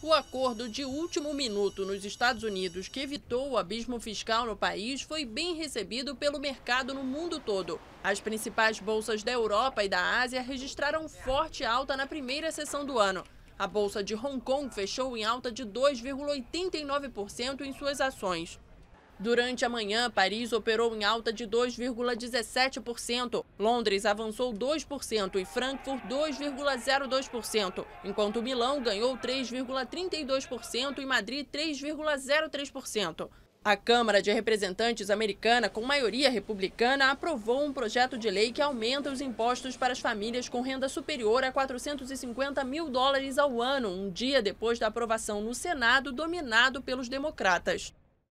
O acordo de último minuto nos Estados Unidos que evitou o abismo fiscal no país foi bem recebido pelo mercado no mundo todo. As principais bolsas da Europa e da Ásia registraram forte alta na primeira sessão do ano. A bolsa de Hong Kong fechou em alta de 2,89% em suas ações. Durante a manhã, Paris operou em alta de 2,17%, Londres avançou 2% e Frankfurt 2,02%, enquanto Milão ganhou 3,32% e Madrid 3,03%. A Câmara de Representantes americana, com maioria republicana, aprovou um projeto de lei que aumenta os impostos para as famílias com renda superior a 450 mil dólares ao ano, um dia depois da aprovação no Senado, dominado pelos democratas.